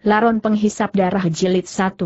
Laron penghisap darah jilid 1.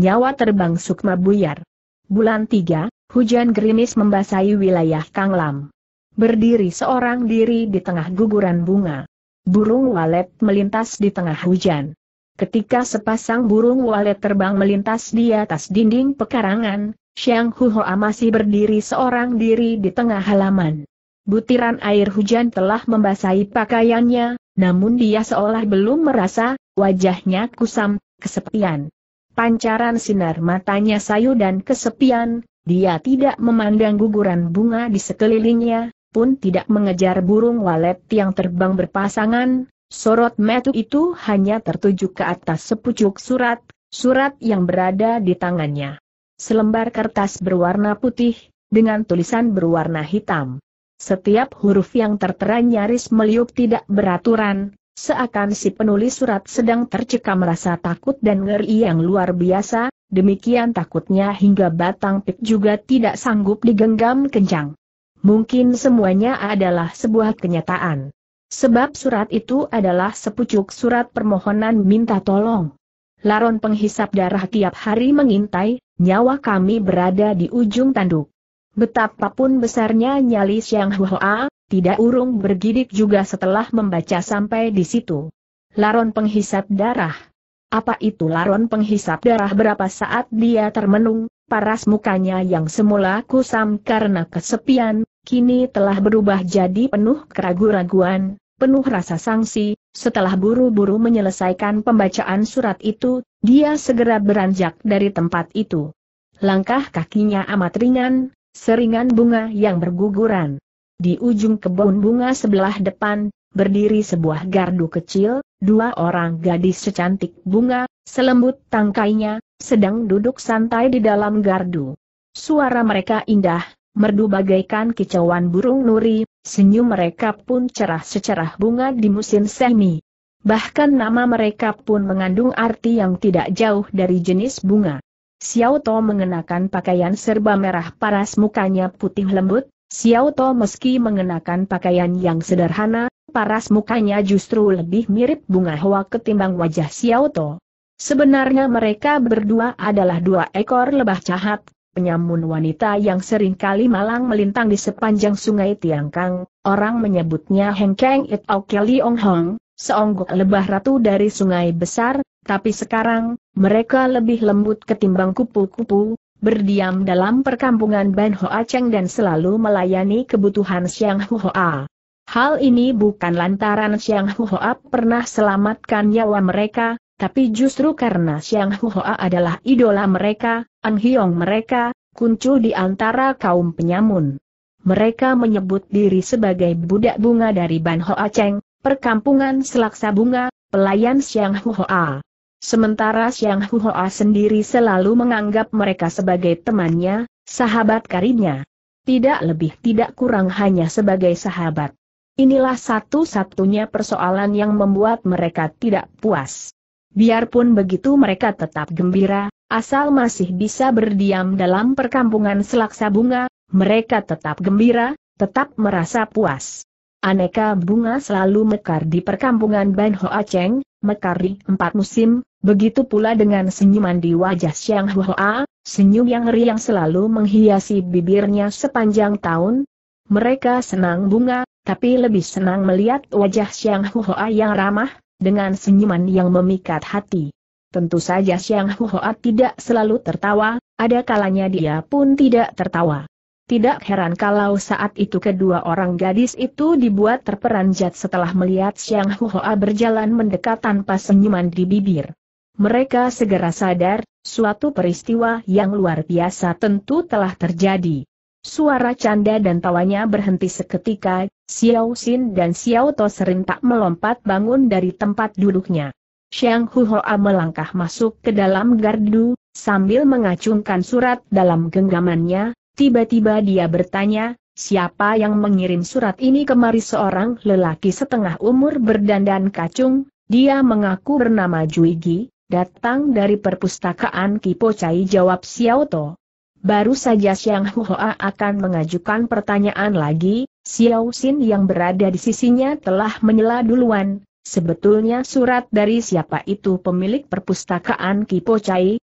Nyawa terbang sukma buyar. Bulan 3, hujan gerimis membasahi wilayah Kanglam. Berdiri seorang diri di tengah guguran bunga. Burung walet melintas di tengah hujan. Ketika sepasang burung walet terbang melintas di atas dinding pekarangan, Xiang Huhoa masih berdiri seorang diri di tengah halaman. Butiran air hujan telah membasahi pakaiannya, namun dia seolah belum merasa, Wajahnya kusam, kesepian. Pancaran sinar matanya sayu dan kesepian, dia tidak memandang guguran bunga di sekelilingnya, pun tidak mengejar burung walet yang terbang berpasangan, sorot metu itu hanya tertuju ke atas sepucuk surat, surat yang berada di tangannya. Selembar kertas berwarna putih, dengan tulisan berwarna hitam. Setiap huruf yang tertera nyaris meliuk tidak beraturan, Seakan si penulis surat sedang tercekam rasa takut dan ngeri yang luar biasa, demikian takutnya hingga batang pik juga tidak sanggup digenggam kencang. Mungkin semuanya adalah sebuah kenyataan. Sebab surat itu adalah sepucuk surat permohonan minta tolong. Laron penghisap darah tiap hari mengintai, nyawa kami berada di ujung tanduk. Betapapun besarnya nyali yang, Hua, tidak urung bergidik juga setelah membaca sampai di situ. Laron penghisap darah. Apa itu laron penghisap darah berapa saat dia termenung, paras mukanya yang semula kusam karena kesepian, kini telah berubah jadi penuh keraguan-raguan, penuh rasa sangsi, setelah buru-buru menyelesaikan pembacaan surat itu, dia segera beranjak dari tempat itu. Langkah kakinya amat ringan, seringan bunga yang berguguran. Di ujung kebun bunga sebelah depan, berdiri sebuah gardu kecil, dua orang gadis secantik bunga, selembut tangkainya, sedang duduk santai di dalam gardu. Suara mereka indah, merdu bagaikan kicauan burung nuri, senyum mereka pun cerah secerah bunga di musim semi. Bahkan nama mereka pun mengandung arti yang tidak jauh dari jenis bunga. Xiao To mengenakan pakaian serba merah paras mukanya putih lembut, Xiao To meski mengenakan pakaian yang sederhana, paras mukanya justru lebih mirip bunga hoa ketimbang wajah Xiao To. Sebenarnya mereka berdua adalah dua ekor lebah jahat, penyamun wanita yang seringkali malang melintang di sepanjang sungai Tiangkang, orang menyebutnya Heng Kang It Kelly Ong Hong, seonggok lebah ratu dari sungai besar, tapi sekarang, mereka lebih lembut ketimbang kupu-kupu, berdiam dalam perkampungan Ban Hoa Cheng dan selalu melayani kebutuhan Xiang Hoa. Hal ini bukan lantaran Xiang Hoa pernah selamatkan nyawa mereka, tapi justru karena Xiang Hoa adalah idola mereka, anghyong mereka, kuncu di antara kaum penyamun. Mereka menyebut diri sebagai budak bunga dari Ban Hoa Cheng, perkampungan selaksa bunga, pelayan Xiang Hoa. Sementara Siang Huoa sendiri selalu menganggap mereka sebagai temannya, sahabat karibnya. Tidak lebih tidak kurang hanya sebagai sahabat. Inilah satu-satunya persoalan yang membuat mereka tidak puas. Biarpun begitu mereka tetap gembira, asal masih bisa berdiam dalam perkampungan selaksa bunga, mereka tetap gembira, tetap merasa puas. Aneka bunga selalu mekar di perkampungan Ban Hoa Cheng, mekar di empat musim, begitu pula dengan senyuman di wajah Siang Hoa, senyum yang riang selalu menghiasi bibirnya sepanjang tahun. Mereka senang bunga, tapi lebih senang melihat wajah Siang Hoa yang ramah, dengan senyuman yang memikat hati. Tentu saja Siang Hoa tidak selalu tertawa, ada kalanya dia pun tidak tertawa. Tidak heran kalau saat itu kedua orang gadis itu dibuat terperanjat setelah melihat Xiang Huoa berjalan mendekat tanpa senyuman di bibir. Mereka segera sadar, suatu peristiwa yang luar biasa tentu telah terjadi. Suara canda dan tawanya berhenti seketika, Xiao Xin dan Xiao To serentak melompat bangun dari tempat duduknya. Xiang Huoa melangkah masuk ke dalam gardu, sambil mengacungkan surat dalam genggamannya, Tiba-tiba dia bertanya, siapa yang mengirim surat ini kemari seorang lelaki setengah umur berdandan kacung, dia mengaku bernama Juigi, datang dari perpustakaan Kipo Cai jawab Xiaoto. Baru saja Xiang Huoa akan mengajukan pertanyaan lagi, Xiao Xin yang berada di sisinya telah menyela duluan, sebetulnya surat dari siapa itu pemilik perpustakaan Kipo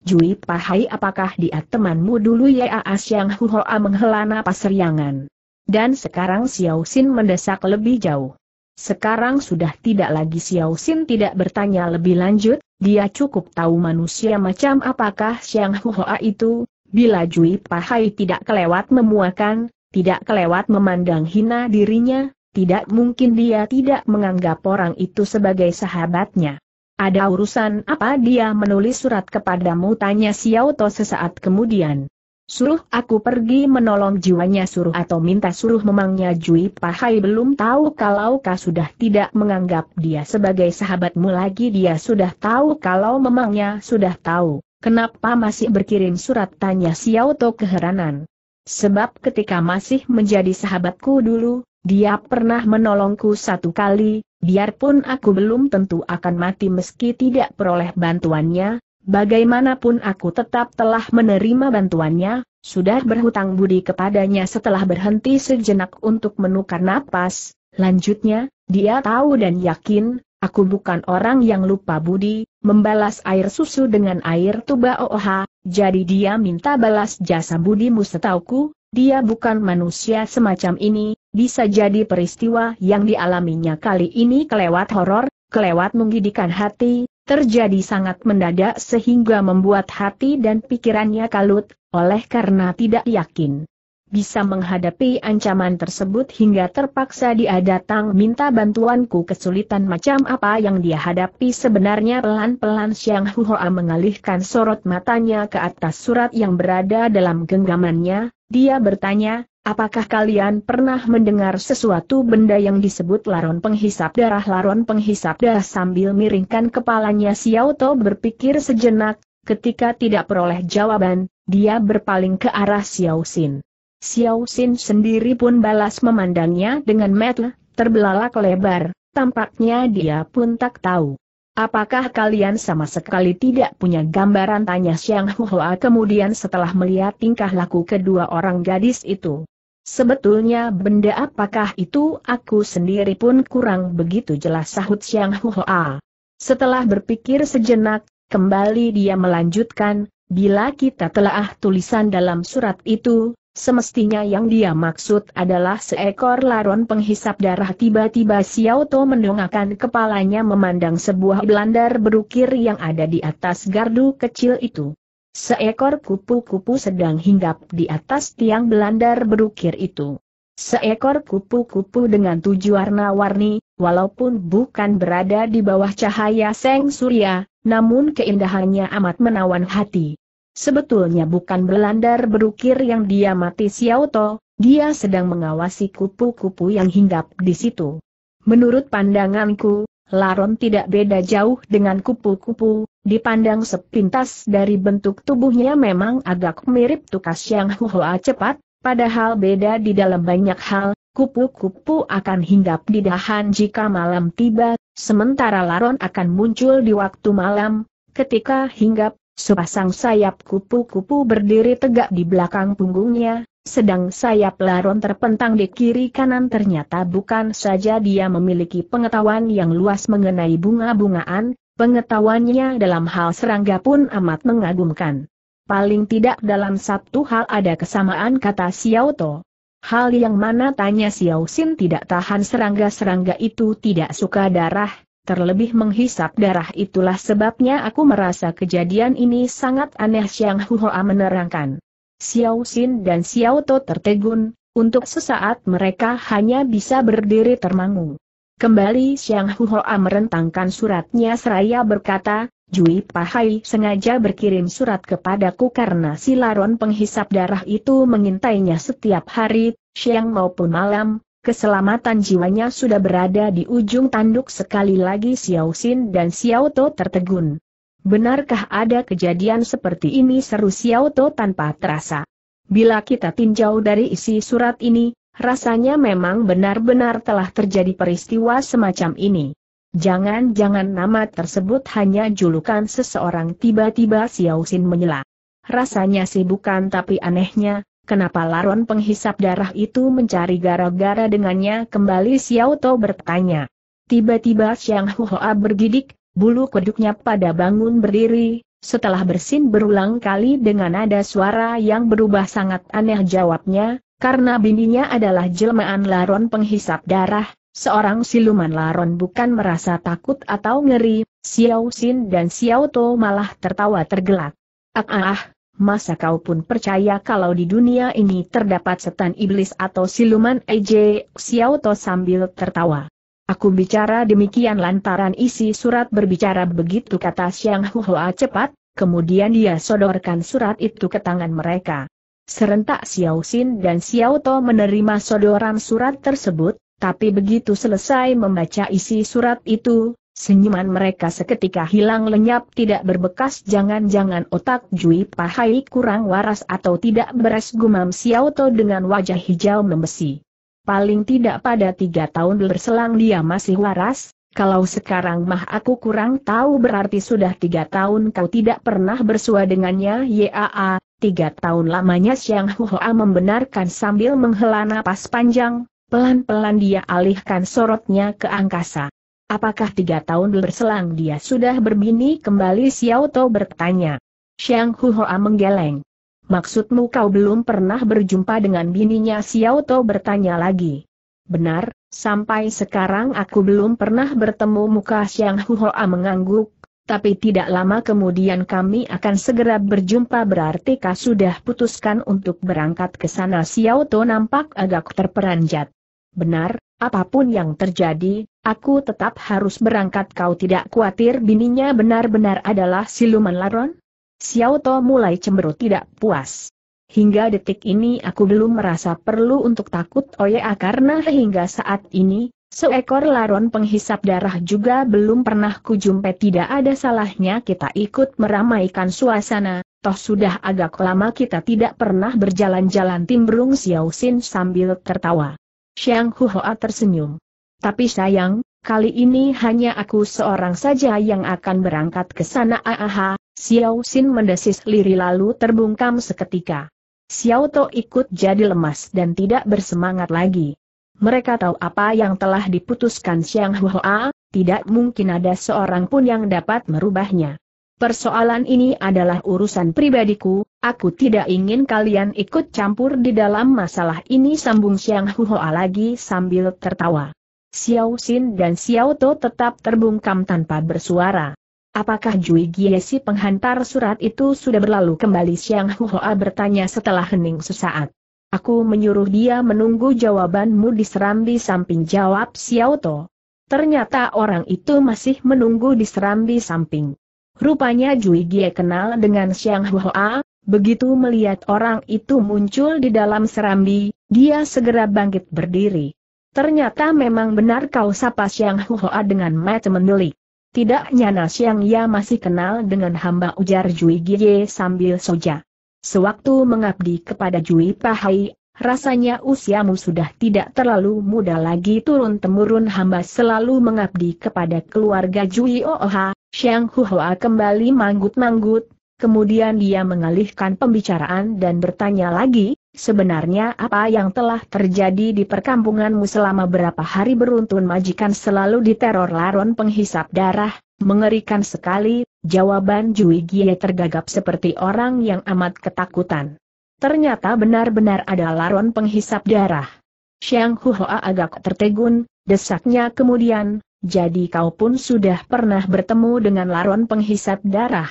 Jui Pahai apakah dia temanmu dulu ya As Yang Huhoa menghela napas riangan. Dan sekarang Xiao Xin mendesak lebih jauh. Sekarang sudah tidak lagi Xiao Xin tidak bertanya lebih lanjut, dia cukup tahu manusia macam apakah Xiang Huhoa itu, bila Jui Pahai tidak kelewat memuakan, tidak kelewat memandang hina dirinya, tidak mungkin dia tidak menganggap orang itu sebagai sahabatnya. Ada urusan apa dia menulis surat kepadamu tanya Xiao To sesaat kemudian. Suruh aku pergi menolong jiwanya suruh atau minta suruh memangnya Jui Pahai belum tahu kalau kau sudah tidak menganggap dia sebagai sahabatmu lagi dia sudah tahu kalau memangnya sudah tahu. Kenapa masih berkirim surat tanya Xiao To keheranan. Sebab ketika masih menjadi sahabatku dulu, dia pernah menolongku satu kali, Biarpun aku belum tentu akan mati meski tidak peroleh bantuannya, bagaimanapun aku tetap telah menerima bantuannya, sudah berhutang budi kepadanya setelah berhenti sejenak untuk menukar napas, lanjutnya, dia tahu dan yakin, aku bukan orang yang lupa budi, membalas air susu dengan air tuba OOH, jadi dia minta balas jasa budimu setauku, dia bukan manusia semacam ini, bisa jadi peristiwa yang dialaminya kali ini kelewat horor, kelewat menggidikan hati, terjadi sangat mendadak sehingga membuat hati dan pikirannya kalut, oleh karena tidak yakin bisa menghadapi ancaman tersebut hingga terpaksa dia datang minta bantuanku kesulitan macam apa yang dia hadapi sebenarnya pelan-pelan Xiang Huoa mengalihkan sorot matanya ke atas surat yang berada dalam genggamannya, dia bertanya, apakah kalian pernah mendengar sesuatu benda yang disebut laron penghisap darah? Laron penghisap darah sambil miringkan kepalanya Xiao Xiaoto berpikir sejenak, ketika tidak peroleh jawaban, dia berpaling ke arah Xiao Xin. Xiao Xin sendiri pun balas memandangnya dengan mata terbelalak lebar, tampaknya dia pun tak tahu. Apakah kalian sama sekali tidak punya gambaran tanya Xiang Huhua kemudian setelah melihat tingkah laku kedua orang gadis itu? Sebetulnya benda apakah itu aku sendiri pun kurang begitu jelas sahut Xiang Huhua. Setelah berpikir sejenak, kembali dia melanjutkan, bila kita telah tulisan dalam surat itu, Semestinya yang dia maksud adalah seekor laron penghisap darah tiba-tiba Xiao Tong mendongakkan kepalanya memandang sebuah belandar berukir yang ada di atas gardu kecil itu. Seekor kupu-kupu sedang hinggap di atas tiang belandar berukir itu. Seekor kupu-kupu dengan tujuh warna-warni, walaupun bukan berada di bawah cahaya seng surya, namun keindahannya amat menawan hati. Sebetulnya bukan belandar berukir yang dia mati Xiao dia sedang mengawasi kupu-kupu yang hinggap di situ. Menurut pandanganku, Laron tidak beda jauh dengan kupu-kupu, dipandang sepintas dari bentuk tubuhnya memang agak mirip tukas yang Huhoa cepat, padahal beda di dalam banyak hal, kupu-kupu akan hinggap di dahan jika malam tiba, sementara laron akan muncul di waktu malam, ketika hinggap, Sepasang sayap kupu-kupu berdiri tegak di belakang punggungnya, sedang sayap laron terpentang di kiri kanan ternyata bukan saja dia memiliki pengetahuan yang luas mengenai bunga-bungaan, pengetahuannya dalam hal serangga pun amat mengagumkan. Paling tidak dalam satu hal ada kesamaan kata Xiao To. Hal yang mana tanya Xiao Xin tidak tahan serangga-serangga itu tidak suka darah, terlebih menghisap darah itulah sebabnya aku merasa kejadian ini sangat aneh Xiang Huhoa menerangkan. Xiao Xin dan Xiao To tertegun, untuk sesaat mereka hanya bisa berdiri termangu. Kembali Xiang Huhoa merentangkan suratnya seraya berkata, Jui Pahai sengaja berkirim surat kepadaku karena si laron penghisap darah itu mengintainya setiap hari, siang maupun malam, keselamatan jiwanya sudah berada di ujung tanduk sekali lagi Xiao Xin dan Xiao To tertegun. Benarkah ada kejadian seperti ini seru Xiao To tanpa terasa? Bila kita tinjau dari isi surat ini, rasanya memang benar-benar telah terjadi peristiwa semacam ini. Jangan-jangan nama tersebut hanya julukan seseorang tiba-tiba Xiao Xin menyela. Rasanya sih bukan tapi anehnya, Kenapa laron penghisap darah itu mencari gara-gara dengannya kembali Xiao Tao bertanya. Tiba-tiba Xiang Hua bergidik, bulu kuduknya pada bangun berdiri, setelah bersin berulang kali dengan ada suara yang berubah sangat aneh jawabnya, karena bininya adalah jelmaan laron penghisap darah, Seorang siluman laron bukan merasa takut atau ngeri, Xiao Xin dan Xiao To malah tertawa tergelak. Ah ah ah, masa kau pun percaya kalau di dunia ini terdapat setan iblis atau siluman EJ Xiao To sambil tertawa. Aku bicara demikian lantaran isi surat berbicara begitu kata Siang Xiang a cepat, kemudian dia sodorkan surat itu ke tangan mereka. Serentak Xiao Xin dan Xiao To menerima sodoran surat tersebut, tapi begitu selesai membaca isi surat itu, Senyuman mereka seketika hilang lenyap tidak berbekas jangan-jangan otak Jui Pahai kurang waras atau tidak beres gumam Xiaoto dengan wajah hijau membesi. Paling tidak pada tiga tahun berselang dia masih waras, kalau sekarang mah aku kurang tahu berarti sudah tiga tahun kau tidak pernah bersua dengannya Yaa, tiga tahun lamanya Siang Huhoa membenarkan sambil menghela napas panjang, pelan-pelan dia alihkan sorotnya ke angkasa. Apakah tiga tahun berselang dia sudah berbini kembali Xiao Tou bertanya. Xiang Huhoa menggeleng. Maksudmu kau belum pernah berjumpa dengan bininya Xiao Tou bertanya lagi. Benar, sampai sekarang aku belum pernah bertemu muka Xiang Huhoa mengangguk, tapi tidak lama kemudian kami akan segera berjumpa berarti kau sudah putuskan untuk berangkat ke sana Xiao Tou nampak agak terperanjat. Benar, Apapun yang terjadi, aku tetap harus berangkat kau tidak khawatir bininya benar-benar adalah siluman laron? Xiao To mulai cemberut tidak puas. Hingga detik ini aku belum merasa perlu untuk takut Oya oh karena hingga saat ini, seekor laron penghisap darah juga belum pernah kujumpai tidak ada salahnya kita ikut meramaikan suasana, toh sudah agak lama kita tidak pernah berjalan-jalan timbrung Xiao Xin sambil tertawa. Xiang Huoa tersenyum. Tapi sayang, kali ini hanya aku seorang saja yang akan berangkat ke sana. Aha, Xiao Xin mendesis liri lalu terbungkam seketika. Xiao To ikut jadi lemas dan tidak bersemangat lagi. Mereka tahu apa yang telah diputuskan Xiang Huoa, tidak mungkin ada seorang pun yang dapat merubahnya. Persoalan ini adalah urusan pribadiku, Aku tidak ingin kalian ikut campur di dalam masalah ini sambung Xiang Huoa lagi sambil tertawa. Xiao Xin dan Xiao To tetap terbungkam tanpa bersuara. Apakah Jui si penghantar surat itu sudah berlalu kembali Xiang Huoa bertanya setelah hening sesaat. Aku menyuruh dia menunggu jawabanmu di serambi samping jawab Xiao To. Ternyata orang itu masih menunggu di serambi samping. Rupanya Jui Gie kenal dengan Xiang Huoa, Begitu melihat orang itu muncul di dalam serambi, dia segera bangkit berdiri. Ternyata memang benar kau sapa Siang Huhoa dengan mata mendelik. Tidak nyana Siang Ya masih kenal dengan hamba ujar Jui Gie sambil soja. Sewaktu mengabdi kepada Jui Pahai, rasanya usiamu sudah tidak terlalu muda lagi turun-temurun hamba selalu mengabdi kepada keluarga Jui Oha, Siang Huhoa kembali manggut-manggut, Kemudian dia mengalihkan pembicaraan dan bertanya lagi, sebenarnya apa yang telah terjadi di perkampunganmu selama berapa hari beruntun majikan selalu diteror laron penghisap darah, mengerikan sekali, jawaban Jui Gie tergagap seperti orang yang amat ketakutan. Ternyata benar-benar ada laron penghisap darah. Xiang Huhoa agak tertegun, desaknya kemudian, jadi kau pun sudah pernah bertemu dengan laron penghisap darah.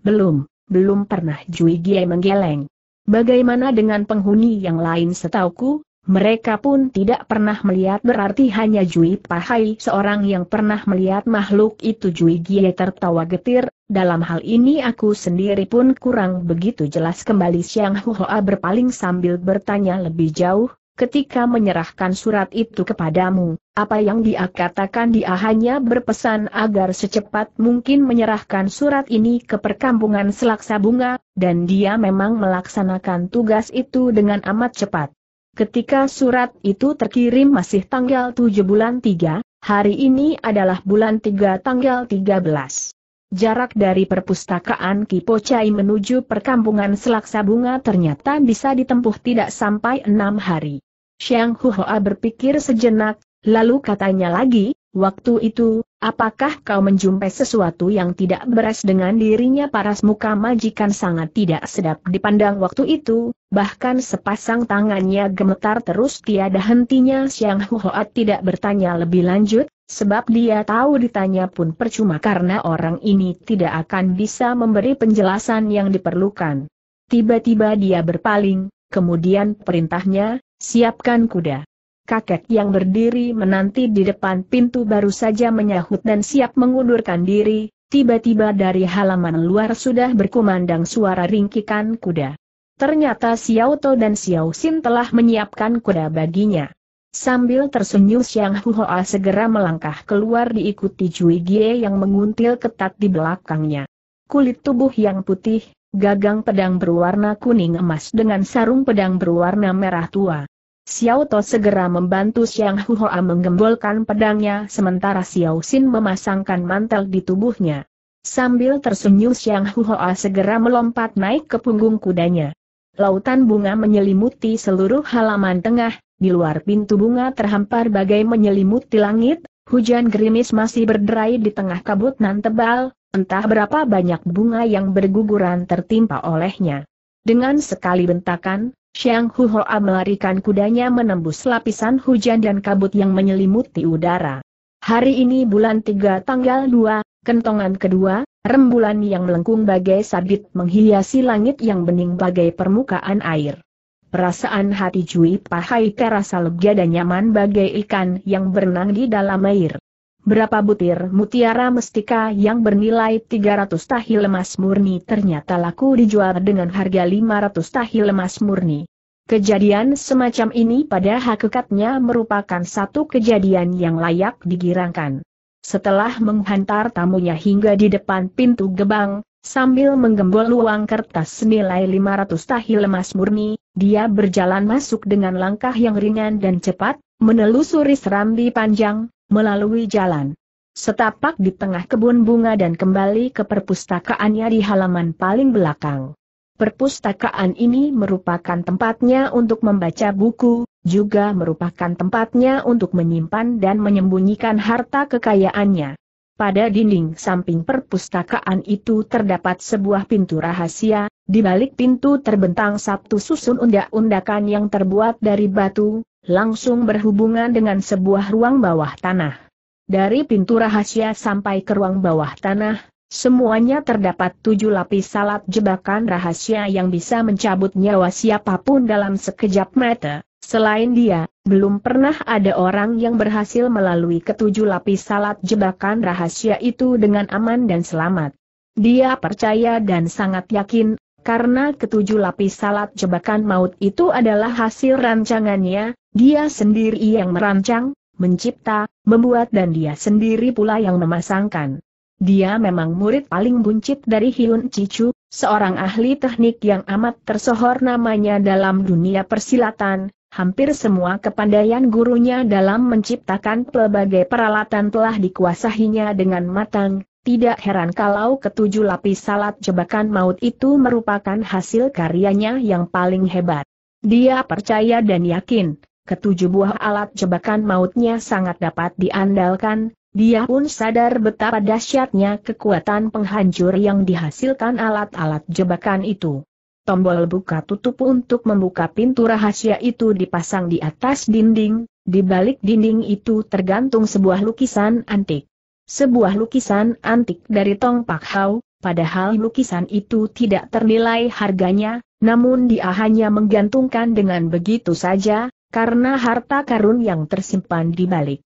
Belum, belum pernah Jui Gie menggeleng. Bagaimana dengan penghuni yang lain setauku, mereka pun tidak pernah melihat berarti hanya Jui Pahai seorang yang pernah melihat makhluk itu Jui Gie tertawa getir, dalam hal ini aku sendiri pun kurang begitu jelas kembali Siang Huhoa berpaling sambil bertanya lebih jauh, ketika menyerahkan surat itu kepadamu, apa yang dia katakan dia hanya berpesan agar secepat mungkin menyerahkan surat ini ke perkampungan Selaksa Bunga, dan dia memang melaksanakan tugas itu dengan amat cepat. Ketika surat itu terkirim masih tanggal 7 bulan 3, hari ini adalah bulan 3 tanggal 13. Jarak dari perpustakaan Kipocai menuju perkampungan Selaksa Bunga ternyata bisa ditempuh tidak sampai enam hari. Xiang Huoa berpikir sejenak, lalu katanya lagi, waktu itu, apakah kau menjumpai sesuatu yang tidak beres dengan dirinya paras muka majikan sangat tidak sedap dipandang waktu itu, bahkan sepasang tangannya gemetar terus tiada hentinya Xiang Huoa tidak bertanya lebih lanjut, Sebab dia tahu ditanya pun percuma karena orang ini tidak akan bisa memberi penjelasan yang diperlukan. Tiba-tiba dia berpaling, kemudian perintahnya, Siapkan kuda. Kakek yang berdiri menanti di depan pintu baru saja menyahut dan siap mengundurkan diri, tiba-tiba dari halaman luar sudah berkumandang suara ringkikan kuda. Ternyata Xiao To dan Xiao Xin telah menyiapkan kuda baginya. Sambil tersenyum Xiang Huoa segera melangkah keluar diikuti Jui Gie yang menguntil ketat di belakangnya. Kulit tubuh yang putih, gagang pedang berwarna kuning emas dengan sarung pedang berwarna merah tua. Xiao To segera membantu Xiang Huoa menggembolkan pedangnya sementara Xiao Xin memasangkan mantel di tubuhnya. Sambil tersenyum Xiang Huoa segera melompat naik ke punggung kudanya. Lautan bunga menyelimuti seluruh halaman tengah, di luar pintu bunga terhampar bagai menyelimuti langit, hujan gerimis masih berderai di tengah kabut nan tebal, Entah berapa banyak bunga yang berguguran tertimpa olehnya. Dengan sekali bentakan, Xiang Huhoa melarikan kudanya menembus lapisan hujan dan kabut yang menyelimuti udara. Hari ini bulan tiga tanggal dua, kentongan kedua, rembulan yang melengkung bagai sabit menghiasi langit yang bening bagai permukaan air. Perasaan hati Jui Pahai terasa lega dan nyaman bagai ikan yang berenang di dalam air. Berapa butir mutiara mestika yang bernilai 300 tahil emas murni ternyata laku dijual dengan harga 500 tahil emas murni. Kejadian semacam ini pada hakikatnya merupakan satu kejadian yang layak digirangkan. Setelah menghantar tamunya hingga di depan pintu gebang, sambil menggembol uang kertas senilai 500 tahil emas murni, dia berjalan masuk dengan langkah yang ringan dan cepat, menelusuri serambi panjang, melalui jalan setapak di tengah kebun bunga dan kembali ke perpustakaannya di halaman paling belakang. Perpustakaan ini merupakan tempatnya untuk membaca buku, juga merupakan tempatnya untuk menyimpan dan menyembunyikan harta kekayaannya. Pada dinding samping perpustakaan itu terdapat sebuah pintu rahasia, di balik pintu terbentang satu susun undak-undakan yang terbuat dari batu, langsung berhubungan dengan sebuah ruang bawah tanah. Dari pintu rahasia sampai ke ruang bawah tanah, semuanya terdapat tujuh lapis salat jebakan rahasia yang bisa mencabut nyawa siapapun dalam sekejap mata. Selain dia, belum pernah ada orang yang berhasil melalui ketujuh lapis salat jebakan rahasia itu dengan aman dan selamat. Dia percaya dan sangat yakin karena ketujuh lapis salat jebakan maut itu adalah hasil rancangannya, dia sendiri yang merancang, mencipta, membuat dan dia sendiri pula yang memasangkan. Dia memang murid paling buncit dari Hyun Cicu, seorang ahli teknik yang amat tersohor namanya dalam dunia persilatan, hampir semua kepandaian gurunya dalam menciptakan pelbagai peralatan telah dikuasahinya dengan matang, tidak heran kalau ketujuh lapis salat jebakan maut itu merupakan hasil karyanya yang paling hebat. Dia percaya dan yakin, ketujuh buah alat jebakan mautnya sangat dapat diandalkan, dia pun sadar betapa dahsyatnya kekuatan penghancur yang dihasilkan alat-alat jebakan itu. Tombol buka tutup untuk membuka pintu rahasia itu dipasang di atas dinding, di balik dinding itu tergantung sebuah lukisan antik sebuah lukisan antik dari Tong Pak Hau, padahal lukisan itu tidak ternilai harganya, namun dia hanya menggantungkan dengan begitu saja, karena harta karun yang tersimpan di balik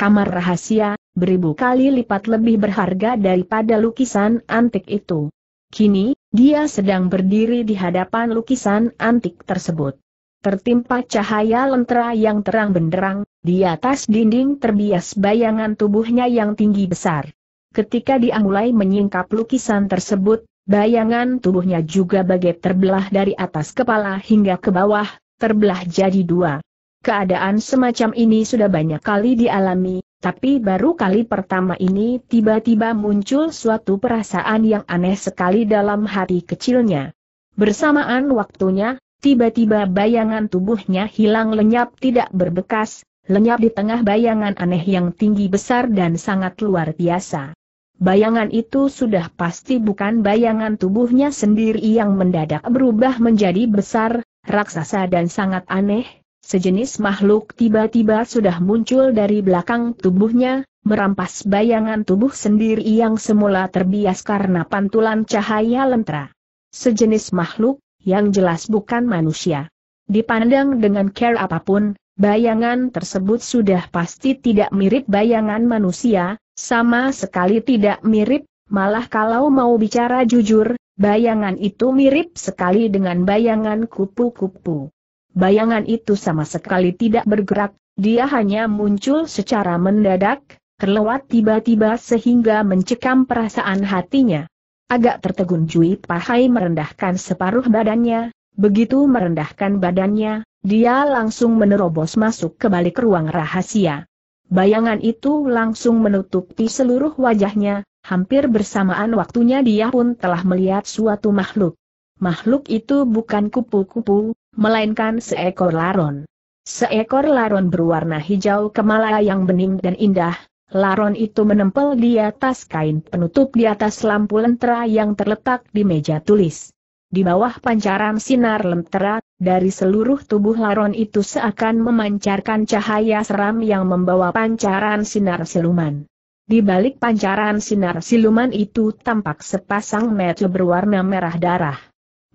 kamar rahasia, beribu kali lipat lebih berharga daripada lukisan antik itu. Kini, dia sedang berdiri di hadapan lukisan antik tersebut tertimpa cahaya lentera yang terang benderang, di atas dinding terbias bayangan tubuhnya yang tinggi besar. Ketika dia mulai menyingkap lukisan tersebut, bayangan tubuhnya juga bagai terbelah dari atas kepala hingga ke bawah, terbelah jadi dua. Keadaan semacam ini sudah banyak kali dialami, tapi baru kali pertama ini tiba-tiba muncul suatu perasaan yang aneh sekali dalam hati kecilnya. Bersamaan waktunya, Tiba-tiba bayangan tubuhnya hilang lenyap tidak berbekas, lenyap di tengah bayangan aneh yang tinggi besar dan sangat luar biasa. Bayangan itu sudah pasti bukan bayangan tubuhnya sendiri yang mendadak berubah menjadi besar, raksasa dan sangat aneh, sejenis makhluk tiba-tiba sudah muncul dari belakang tubuhnya, merampas bayangan tubuh sendiri yang semula terbias karena pantulan cahaya lentera. Sejenis makhluk, yang jelas bukan manusia. Dipandang dengan care apapun, bayangan tersebut sudah pasti tidak mirip bayangan manusia, sama sekali tidak mirip, malah kalau mau bicara jujur, bayangan itu mirip sekali dengan bayangan kupu-kupu. Bayangan itu sama sekali tidak bergerak, dia hanya muncul secara mendadak, terlewat tiba-tiba sehingga mencekam perasaan hatinya. Agak tertegun Cui Pahai merendahkan separuh badannya, begitu merendahkan badannya, dia langsung menerobos masuk ke balik ruang rahasia. Bayangan itu langsung menutupi seluruh wajahnya, hampir bersamaan waktunya dia pun telah melihat suatu makhluk. Makhluk itu bukan kupu-kupu, melainkan seekor laron. Seekor laron berwarna hijau kemala yang bening dan indah, Laron itu menempel di atas kain penutup di atas lampu lentera yang terletak di meja tulis. Di bawah pancaran sinar lentera, dari seluruh tubuh Laron itu seakan memancarkan cahaya seram yang membawa pancaran sinar siluman. Di balik pancaran sinar siluman itu tampak sepasang mata berwarna merah darah.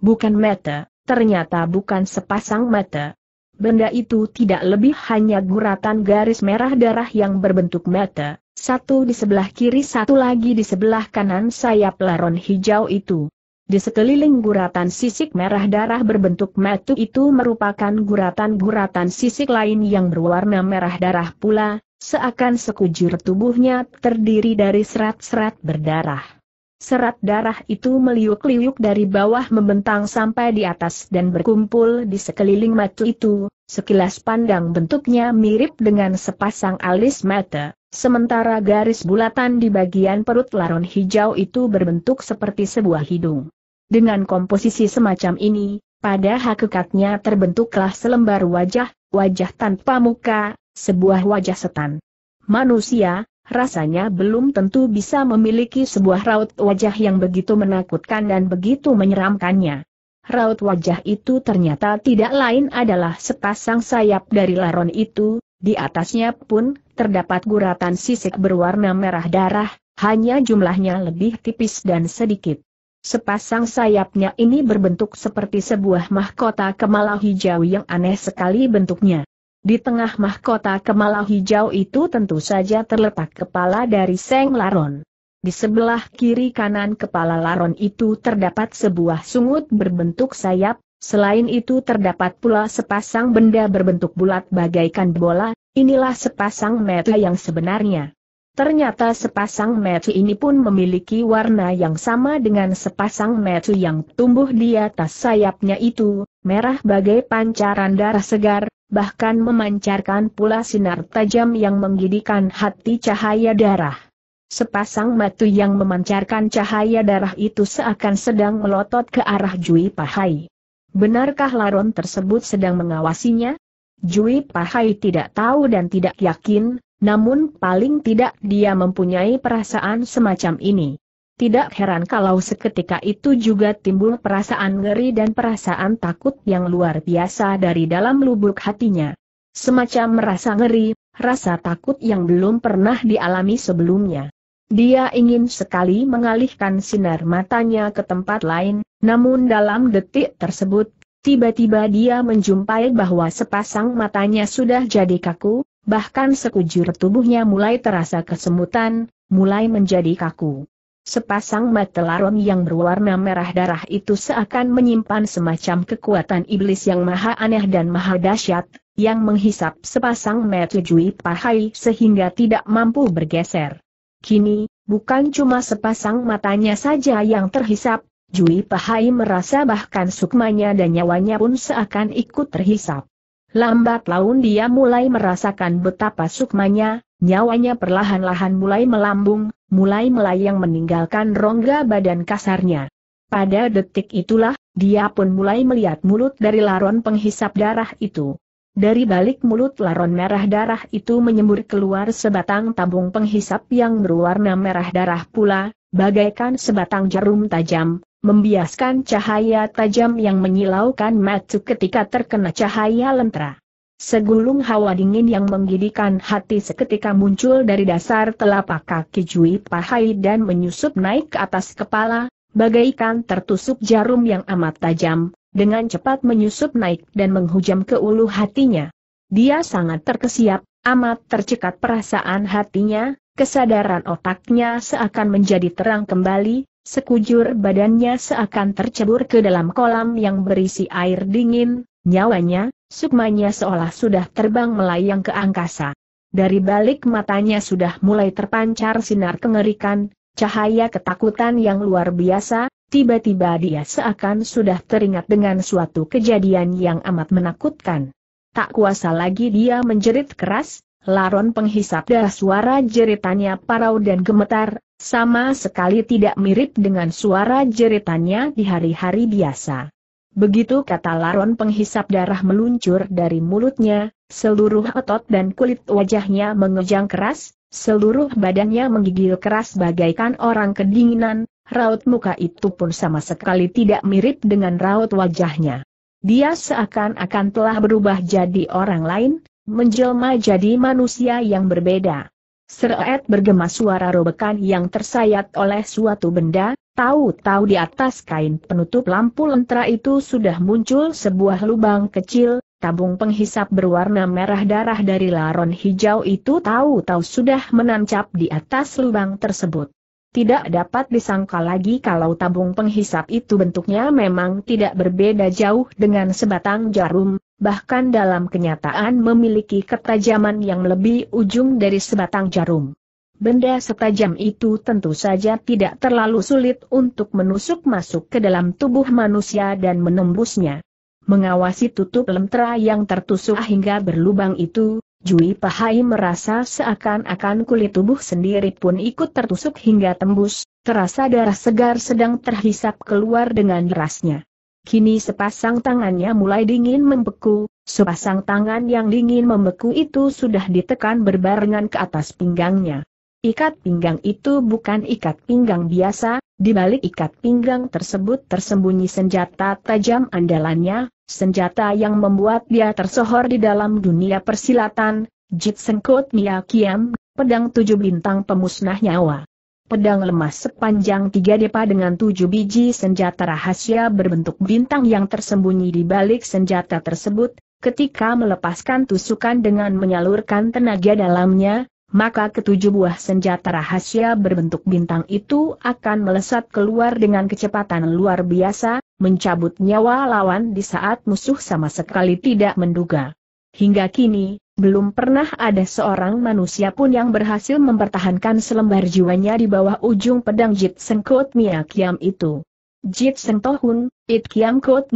Bukan mata, ternyata bukan sepasang mata, Benda itu tidak lebih hanya guratan garis merah darah yang berbentuk mata, satu di sebelah kiri satu lagi di sebelah kanan sayap laron hijau itu. Di sekeliling guratan sisik merah darah berbentuk mata itu merupakan guratan-guratan sisik lain yang berwarna merah darah pula, seakan sekujur tubuhnya terdiri dari serat-serat berdarah. Serat darah itu meliuk-liuk dari bawah membentang sampai di atas dan berkumpul di sekeliling mata itu, sekilas pandang bentuknya mirip dengan sepasang alis mata, sementara garis bulatan di bagian perut laron hijau itu berbentuk seperti sebuah hidung. Dengan komposisi semacam ini, pada hakikatnya terbentuklah selembar wajah, wajah tanpa muka, sebuah wajah setan. Manusia, rasanya belum tentu bisa memiliki sebuah raut wajah yang begitu menakutkan dan begitu menyeramkannya. Raut wajah itu ternyata tidak lain adalah sepasang sayap dari laron itu, di atasnya pun terdapat guratan sisik berwarna merah darah, hanya jumlahnya lebih tipis dan sedikit. Sepasang sayapnya ini berbentuk seperti sebuah mahkota kemala hijau yang aneh sekali bentuknya. Di tengah mahkota kemala hijau itu tentu saja terletak kepala dari Seng Laron. Di sebelah kiri kanan kepala Laron itu terdapat sebuah sungut berbentuk sayap, selain itu terdapat pula sepasang benda berbentuk bulat bagaikan bola, inilah sepasang mata yang sebenarnya. Ternyata sepasang mata ini pun memiliki warna yang sama dengan sepasang mata yang tumbuh di atas sayapnya itu, merah bagai pancaran darah segar, bahkan memancarkan pula sinar tajam yang menggidikan hati cahaya darah. Sepasang mata yang memancarkan cahaya darah itu seakan sedang melotot ke arah Jui Pahai. Benarkah Laron tersebut sedang mengawasinya? Jui Pahai tidak tahu dan tidak yakin, namun paling tidak dia mempunyai perasaan semacam ini. Tidak heran kalau seketika itu juga timbul perasaan ngeri dan perasaan takut yang luar biasa dari dalam lubuk hatinya. Semacam merasa ngeri, rasa takut yang belum pernah dialami sebelumnya. Dia ingin sekali mengalihkan sinar matanya ke tempat lain, namun dalam detik tersebut, tiba-tiba dia menjumpai bahwa sepasang matanya sudah jadi kaku, bahkan sekujur tubuhnya mulai terasa kesemutan, mulai menjadi kaku. Sepasang mata laron yang berwarna merah darah itu seakan menyimpan semacam kekuatan iblis yang maha aneh dan maha dahsyat, yang menghisap sepasang mata jui pahai sehingga tidak mampu bergeser. Kini, bukan cuma sepasang matanya saja yang terhisap, Jui Pahai merasa bahkan sukmanya dan nyawanya pun seakan ikut terhisap. Lambat laun dia mulai merasakan betapa sukmanya, nyawanya perlahan-lahan mulai melambung, mulai melayang meninggalkan rongga badan kasarnya. Pada detik itulah, dia pun mulai melihat mulut dari laron penghisap darah itu. Dari balik mulut laron merah darah itu menyembur keluar sebatang tabung penghisap yang berwarna merah darah pula, bagaikan sebatang jarum tajam, membiaskan cahaya tajam yang menyilaukan matu ketika terkena cahaya lentera. Segulung hawa dingin yang menggidikan hati seketika muncul dari dasar telapak kaki Jui Pahai dan menyusup naik ke atas kepala, bagaikan tertusuk jarum yang amat tajam, dengan cepat menyusup naik dan menghujam ke ulu hatinya. Dia sangat terkesiap, amat tercekat perasaan hatinya, kesadaran otaknya seakan menjadi terang kembali, Sekujur badannya seakan tercebur ke dalam kolam yang berisi air dingin, nyawanya, sukmanya seolah sudah terbang melayang ke angkasa. Dari balik matanya sudah mulai terpancar sinar kengerikan, cahaya ketakutan yang luar biasa, tiba-tiba dia seakan sudah teringat dengan suatu kejadian yang amat menakutkan. Tak kuasa lagi dia menjerit keras, Laron penghisap darah suara jeritannya parau dan gemetar, sama sekali tidak mirip dengan suara jeritannya di hari-hari biasa. Begitu kata Laron penghisap darah meluncur dari mulutnya, seluruh otot dan kulit wajahnya mengejang keras, seluruh badannya menggigil keras bagaikan orang kedinginan, raut muka itu pun sama sekali tidak mirip dengan raut wajahnya. Dia seakan-akan telah berubah jadi orang lain, menjelma jadi manusia yang berbeda. Seret bergema suara robekan yang tersayat oleh suatu benda, tahu-tahu di atas kain penutup lampu lentera itu sudah muncul sebuah lubang kecil, tabung penghisap berwarna merah darah dari laron hijau itu tahu-tahu sudah menancap di atas lubang tersebut. Tidak dapat disangka lagi kalau tabung penghisap itu bentuknya memang tidak berbeda jauh dengan sebatang jarum, bahkan dalam kenyataan memiliki ketajaman yang lebih ujung dari sebatang jarum. Benda setajam itu tentu saja tidak terlalu sulit untuk menusuk masuk ke dalam tubuh manusia dan menembusnya. Mengawasi tutup lentera yang tertusuk hingga berlubang itu, Jui Pahai merasa seakan-akan kulit tubuh sendiri pun ikut tertusuk hingga tembus, terasa darah segar sedang terhisap keluar dengan derasnya. Kini sepasang tangannya mulai dingin membeku, sepasang tangan yang dingin membeku itu sudah ditekan berbarengan ke atas pinggangnya. Ikat pinggang itu bukan ikat pinggang biasa, di balik ikat pinggang tersebut tersembunyi senjata tajam andalannya, senjata yang membuat dia tersohor di dalam dunia persilatan, Jitsengkot Kot Mia Kiam, pedang tujuh bintang pemusnah nyawa. Pedang lemas sepanjang tiga depa dengan tujuh biji senjata rahasia berbentuk bintang yang tersembunyi di balik senjata tersebut, ketika melepaskan tusukan dengan menyalurkan tenaga dalamnya, maka ketujuh buah senjata rahasia berbentuk bintang itu akan melesat keluar dengan kecepatan luar biasa, mencabut nyawa lawan di saat musuh sama sekali tidak menduga. Hingga kini, belum pernah ada seorang manusia pun yang berhasil mempertahankan selembar jiwanya di bawah ujung pedang Jit Sengkot Mia Kiam itu. Jit Tohun, It Kiam Kot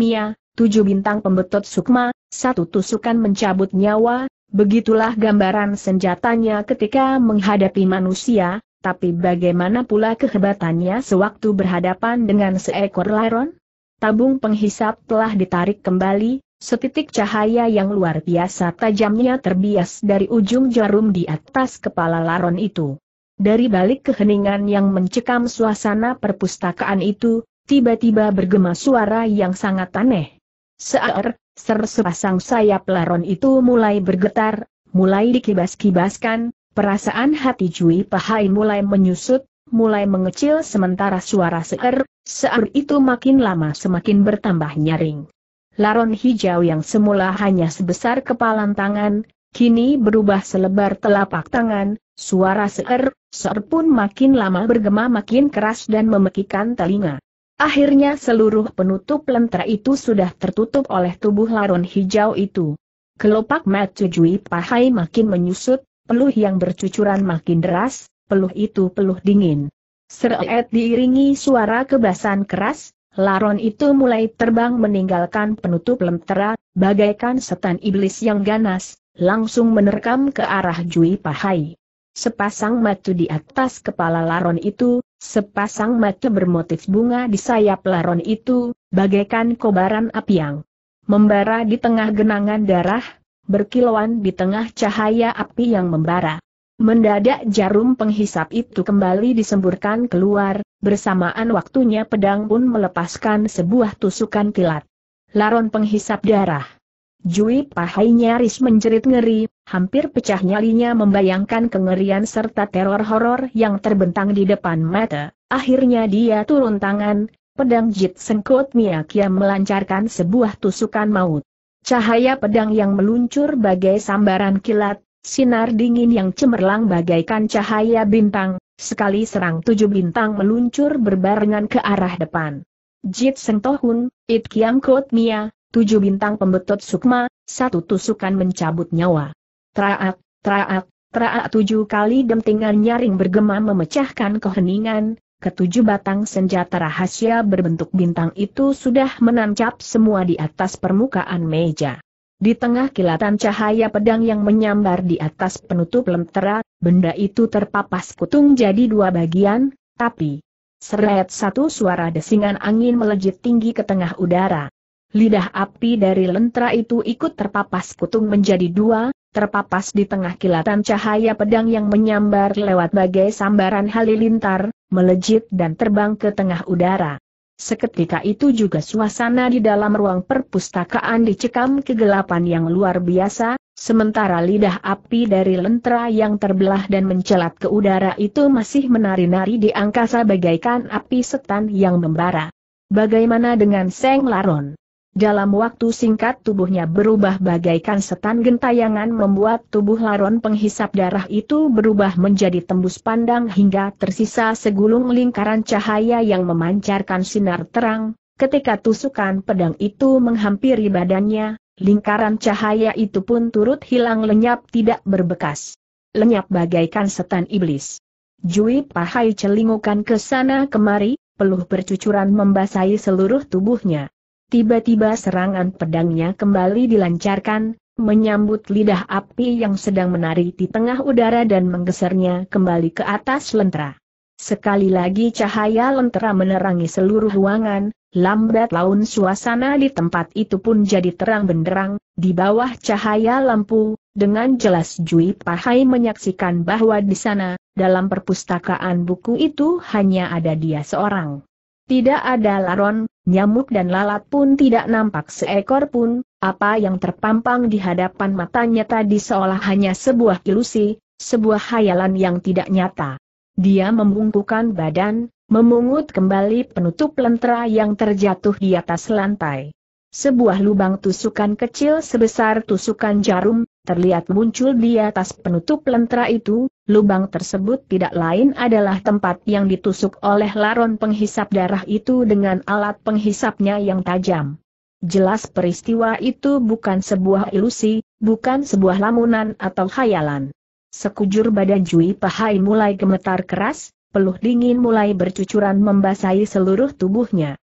tujuh bintang pembetot sukma, satu tusukan mencabut nyawa, begitulah gambaran senjatanya ketika menghadapi manusia, tapi bagaimana pula kehebatannya sewaktu berhadapan dengan seekor laron? Tabung penghisap telah ditarik kembali, setitik cahaya yang luar biasa tajamnya terbias dari ujung jarum di atas kepala laron itu. Dari balik keheningan yang mencekam suasana perpustakaan itu, tiba-tiba bergema suara yang sangat aneh. Seer, ser sepasang sayap laron itu mulai bergetar, mulai dikibas-kibaskan, perasaan hati Jui Pahai mulai menyusut, mulai mengecil sementara suara seer, seer itu makin lama semakin bertambah nyaring. Laron hijau yang semula hanya sebesar kepalan tangan, kini berubah selebar telapak tangan, suara seer, seer pun makin lama bergema makin keras dan memekikan telinga. Akhirnya seluruh penutup lentera itu sudah tertutup oleh tubuh laron hijau itu. Kelopak Mat Jui Pahai makin menyusut, peluh yang bercucuran makin deras, peluh itu peluh dingin. Seret diiringi suara kebasan keras, laron itu mulai terbang meninggalkan penutup lentera, bagaikan setan iblis yang ganas, langsung menerkam ke arah Jui Pahai. Sepasang matu di atas kepala laron itu, Sepasang mata bermotif bunga di sayap laron itu, bagaikan kobaran api yang membara di tengah genangan darah, berkilauan di tengah cahaya api yang membara. Mendadak jarum penghisap itu kembali disemburkan keluar, bersamaan waktunya pedang pun melepaskan sebuah tusukan kilat. Laron penghisap darah. Jui Pahai nyaris menjerit ngeri, hampir pecah nyalinya membayangkan kengerian serta teror horor yang terbentang di depan mata. Akhirnya dia turun tangan, pedang Jit Sengkot Miakia melancarkan sebuah tusukan maut. Cahaya pedang yang meluncur bagai sambaran kilat, sinar dingin yang cemerlang bagaikan cahaya bintang, sekali serang tujuh bintang meluncur berbarengan ke arah depan. Jit Sengtohun, It Kiang Kot Mia, tujuh bintang pembetot sukma, satu tusukan mencabut nyawa. Traak, traak, traak tujuh kali dentingan nyaring bergema memecahkan keheningan, ketujuh batang senjata rahasia berbentuk bintang itu sudah menancap semua di atas permukaan meja. Di tengah kilatan cahaya pedang yang menyambar di atas penutup lentera, benda itu terpapas kutung jadi dua bagian, tapi... Seret satu suara desingan angin melejit tinggi ke tengah udara. Lidah api dari lentera itu ikut terpapas kutung menjadi dua, terpapas di tengah kilatan cahaya pedang yang menyambar lewat bagai sambaran halilintar, melejit dan terbang ke tengah udara. Seketika itu juga suasana di dalam ruang perpustakaan dicekam kegelapan yang luar biasa, sementara lidah api dari lentera yang terbelah dan mencelat ke udara itu masih menari-nari di angkasa bagaikan api setan yang membara. Bagaimana dengan Seng Laron? Dalam waktu singkat tubuhnya berubah bagaikan setan gentayangan membuat tubuh laron penghisap darah itu berubah menjadi tembus pandang hingga tersisa segulung lingkaran cahaya yang memancarkan sinar terang. Ketika tusukan pedang itu menghampiri badannya, lingkaran cahaya itu pun turut hilang lenyap tidak berbekas. Lenyap bagaikan setan iblis. Jui Pahai celingukan ke sana kemari, peluh bercucuran membasahi seluruh tubuhnya. Tiba-tiba serangan pedangnya kembali dilancarkan, menyambut lidah api yang sedang menari di tengah udara dan menggesernya kembali ke atas lentera. Sekali lagi cahaya lentera menerangi seluruh ruangan, lambat laun suasana di tempat itu pun jadi terang benderang, di bawah cahaya lampu, dengan jelas Jui Pahai menyaksikan bahwa di sana, dalam perpustakaan buku itu hanya ada dia seorang. Tidak ada Laron, nyamuk dan lalat pun tidak nampak seekor pun, apa yang terpampang di hadapan matanya tadi seolah hanya sebuah ilusi, sebuah hayalan yang tidak nyata. Dia membungkukan badan, memungut kembali penutup lentera yang terjatuh di atas lantai. Sebuah lubang tusukan kecil sebesar tusukan jarum, terlihat muncul di atas penutup lentera itu, Lubang tersebut tidak lain adalah tempat yang ditusuk oleh laron penghisap darah itu dengan alat penghisapnya yang tajam. Jelas peristiwa itu bukan sebuah ilusi, bukan sebuah lamunan atau khayalan. Sekujur badan Jui Pahai mulai gemetar keras, peluh dingin mulai bercucuran membasahi seluruh tubuhnya.